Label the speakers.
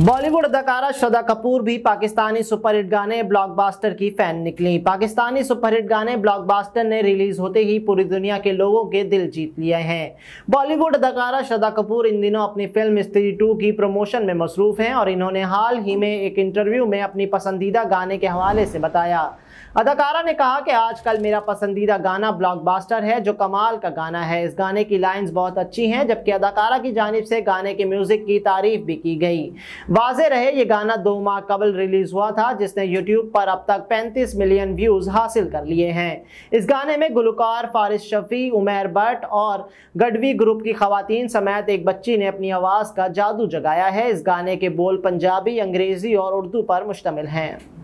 Speaker 1: बॉलीवुड अदाकारा श्रद्धा कपूर भी पाकिस्तानी सुपरहिट गाने ब्लॉकबास्टर की फैन निकली पाकिस्तानी सुपरहिट गाने ब्लॉकबास्टर ने रिलीज होते ही पूरी दुनिया के लोगों के दिल जीत लिए हैं बॉलीवुड अदाकारा श्रद्धा कपूर इन दिनों अपनी फिल्म स्त्री टू की प्रमोशन में मसरूफ हैं और इन्होंने हाल ही में एक इंटरव्यू में अपनी पसंदीदा गाने के हवाले से बताया अदाकारा ने कहा कि आजकल मेरा पसंदीदा गाना ब्लॉकबास्टर है जो कमाल का गाना है इस गाने की लाइंस बहुत अच्छी हैं जबकि अदाकारा की जानब से गाने के म्यूज़िक की तारीफ भी की गई वाजे रहे ये गाना दो माह कबल रिलीज़ हुआ था जिसने यूट्यूब पर अब तक पैंतीस मिलियन व्यूज़ हासिल कर लिए हैं इस गाने में गुलकार फारिस शफी उमेर भट्ट और गडवी ग्रुप की खातन समेत एक बच्ची ने अपनी आवाज़ का जादू जगाया है इस गाने के बोल पंजाबी अंग्रेज़ी और उर्दू पर मुश्तमिल हैं